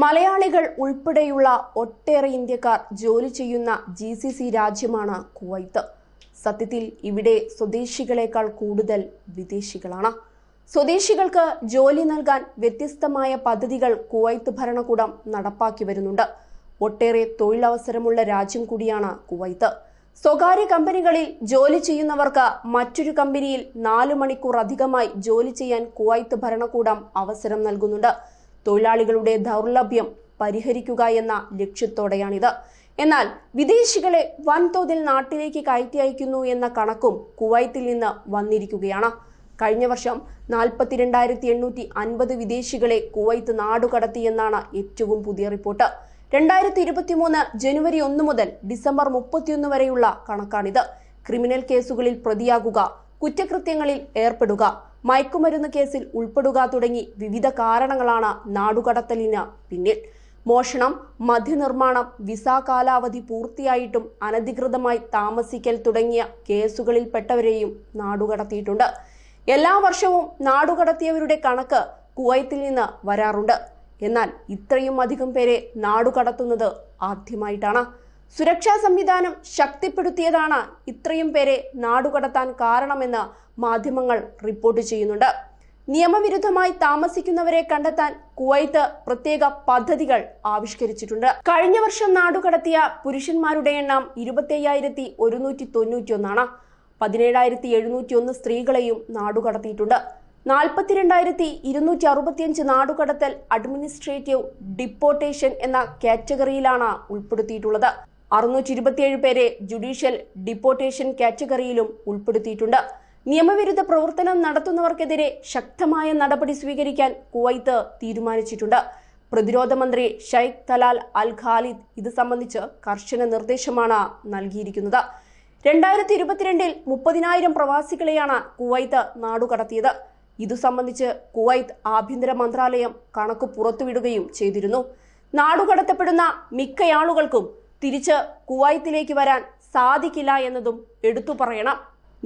മലയാളികൾ ഉൾപ്പെടെയുള്ള ഒട്ടേറെ ഇന്ത്യക്കാർ ജോലി ചെയ്യുന്ന ജി സി സി രാജ്യമാണ് കുവൈത്ത് സത്യത്തിൽ ഇവിടെ സ്വദേശികളെക്കാൾ കൂടുതൽ വിദേശികളാണ് സ്വദേശികൾക്ക് ജോലി നൽകാൻ വ്യത്യസ്തമായ പദ്ധതികൾ കുവൈത്ത് ഭരണകൂടം നടപ്പാക്കി വരുന്നുണ്ട് ഒട്ടേറെ തൊഴിലവസരമുള്ള രാജ്യം കൂടിയാണ് കുവൈത്ത് സ്വകാര്യ കമ്പനികളിൽ ജോലി ചെയ്യുന്നവർക്ക് മറ്റൊരു കമ്പനിയിൽ നാലു മണിക്കൂർ അധികമായി ജോലി ചെയ്യാൻ കുവൈത്ത് ഭരണകൂടം അവസരം നൽകുന്നുണ്ട് തൊഴിലാളികളുടെ ദൗർലഭ്യം പരിഹരിക്കുക എന്ന ലക്ഷ്യത്തോടെയാണിത് എന്നാൽ വിദേശികളെ വൻതോതിൽ നാട്ടിലേക്ക് കയറ്റി അയക്കുന്നു എന്ന കണക്കും കുവൈത്തിൽ നിന്ന് വന്നിരിക്കുകയാണ് കഴിഞ്ഞ വർഷം നാൽപ്പത്തിരണ്ടായിരത്തി എണ്ണൂറ്റി അൻപത് വിദേശികളെ കുവൈത്ത് നാടുകടത്തിയെന്നാണ് ഏറ്റവും പുതിയ റിപ്പോർട്ട് രണ്ടായിരത്തി മൂന്ന് ജനുവരി ഒന്ന് മുതൽ ഡിസംബർ മുപ്പത്തിയൊന്ന് വരെയുള്ള കണക്കാണിത് ക്രിമിനൽ കേസുകളിൽ പ്രതിയാകുക കുറ്റകൃത്യങ്ങളിൽ ഏർപ്പെടുക മയക്കുമരുന്ന് കേസിൽ ഉൾപ്പെടുക തുടങ്ങി വിവിധ കാരണങ്ങളാണ് നാടുകടത്തലിന് പിന്നിൽ മോഷണം മദ്യനിർമ്മാണം വിസ കാലാവധി പൂർത്തിയായിട്ടും അനധികൃതമായി താമസിക്കൽ തുടങ്ങിയ കേസുകളിൽപ്പെട്ടവരെയും നാടുകടത്തിയിട്ടുണ്ട് എല്ലാ വർഷവും നാടുകടത്തിയവരുടെ കണക്ക് കുവൈത്തിൽ നിന്ന് വരാറുണ്ട് എന്നാൽ ഇത്രയും അധികം പേരെ നാടുകടത്തുന്നത് ആദ്യമായിട്ടാണ് സുരക്ഷാ സംവിധാനം ശക്തിപ്പെടുത്തിയതാണ് ഇത്രയും പേരെ നാടുകടത്താൻ കാരണമെന്ന് മാധ്യമങ്ങൾ റിപ്പോർട്ട് ചെയ്യുന്നുണ്ട് നിയമവിരുദ്ധമായി താമസിക്കുന്നവരെ കണ്ടെത്താൻ കുവൈത്ത് പ്രത്യേക പദ്ധതികൾ ആവിഷ്കരിച്ചിട്ടുണ്ട് കഴിഞ്ഞ വർഷം നാടുകടത്തിയ പുരുഷന്മാരുടെ എണ്ണം ഇരുപത്തി ഒരുന്നൂറ്റി തൊണ്ണൂറ്റിയൊന്നാണ് പതിനേഴായിരത്തി എഴുന്നൂറ്റി ഒന്ന് സ്ത്രീകളെയും നാടുകടത്തിയിട്ടുണ്ട് നാൽപ്പത്തിരണ്ടായിരത്തി ഇരുന്നൂറ്റി അറുപത്തിയഞ്ച് നാടുകടത്തൽ അഡ്മിനിസ്ട്രേറ്റീവ് ഡിപ്പോർട്ടേഷൻ എന്ന കാറ്റഗറിയിലാണ് ഉൾപ്പെടുത്തിയിട്ടുള്ളത് അറുന്നൂറ്റി ഇരുപത്തിയേഴ് പേരെ ജുഡീഷ്യൽ ഡിപ്പോർട്ടേഷൻ കാറ്റഗറിയിലും ഉൾപ്പെടുത്തിയിട്ടുണ്ട് നിയമവിരുദ്ധ പ്രവർത്തനം നടത്തുന്നവർക്കെതിരെ ശക്തമായ നടപടി സ്വീകരിക്കാൻ കുവൈത്ത് തീരുമാനിച്ചിട്ടുണ്ട് പ്രതിരോധ മന്ത്രി ഷെയ്ഖ് തലാൽ അൽ ഖാലിദ് ഇത് സംബന്ധിച്ച് കർശന നിർദ്ദേശമാണ് നൽകിയിരിക്കുന്നത് രണ്ടായിരത്തി ഇരുപത്തിരണ്ടിൽ മുപ്പതിനായിരം പ്രവാസികളെയാണ് കുവൈത്ത് നാടുകടത്തിയത് ഇതു സംബന്ധിച്ച് കുവൈത്ത് ആഭ്യന്തര മന്ത്രാലയം കണക്ക് പുറത്തുവിടുകയും ചെയ്തിരുന്നു നാടുകടത്തപ്പെടുന്ന മിക്കയാളുകൾക്കും തിരിച്ച് കുവൈത്തിലേക്ക് വരാൻ സാധിക്കില്ല എന്നതും എടുത്തു പറയണം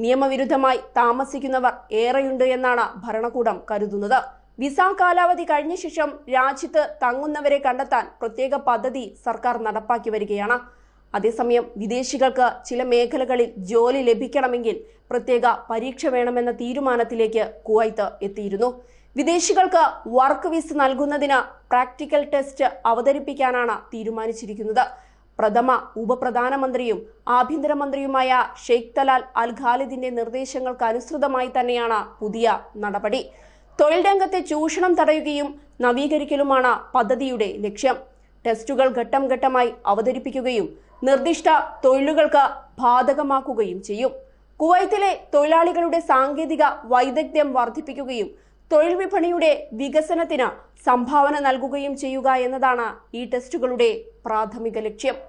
നിയമവിരുദ്ധമായി താമസിക്കുന്നവർ ഏറെയുണ്ട് എന്നാണ് ഭരണകൂടം കരുതുന്നത് വിസ കാലാവധി കഴിഞ്ഞ ശേഷം രാജ്യത്ത് തങ്ങുന്നവരെ കണ്ടെത്താൻ പ്രത്യേക പദ്ധതി സർക്കാർ നടപ്പാക്കി വരികയാണ് അതേസമയം വിദേശികൾക്ക് ചില മേഖലകളിൽ ജോലി ലഭിക്കണമെങ്കിൽ പ്രത്യേക പരീക്ഷ വേണമെന്ന തീരുമാനത്തിലേക്ക് കുവൈത്ത് എത്തിയിരുന്നു വിദേശികൾക്ക് വർക്ക് വിസ നൽകുന്നതിന് പ്രാക്ടിക്കൽ ടെസ്റ്റ് അവതരിപ്പിക്കാനാണ് തീരുമാനിച്ചിരിക്കുന്നത് പ്രഥമ ഉപപ്രധാനമന്ത്രിയും ആഭ്യന്തരമന്ത്രിയുമായ ഷെയ്ഖ് തലാൽ അൽ ഖാലിദിന്റെ നിർദ്ദേശങ്ങൾക്ക് അനുസൃതമായി തന്നെയാണ് പുതിയ നടപടി തൊഴിൽ രംഗത്തെ ചൂഷണം തടയുകയും നവീകരിക്കലുമാണ് പദ്ധതിയുടെ ലക്ഷ്യം ടെസ്റ്റുകൾ ഘട്ടം ഘട്ടമായി അവതരിപ്പിക്കുകയും നിർദ്ദിഷ്ട തൊഴിലുകൾക്ക് ബാധകമാക്കുകയും ചെയ്യും കുവൈത്തിലെ തൊഴിലാളികളുടെ സാങ്കേതിക വൈദഗ്ധ്യം വർദ്ധിപ്പിക്കുകയും തൊഴിൽ വിപണിയുടെ വികസനത്തിന് സംഭാവന നൽകുകയും ചെയ്യുക എന്നതാണ് ഈ ടെസ്റ്റുകളുടെ പ്രാഥമിക ലക്ഷ്യം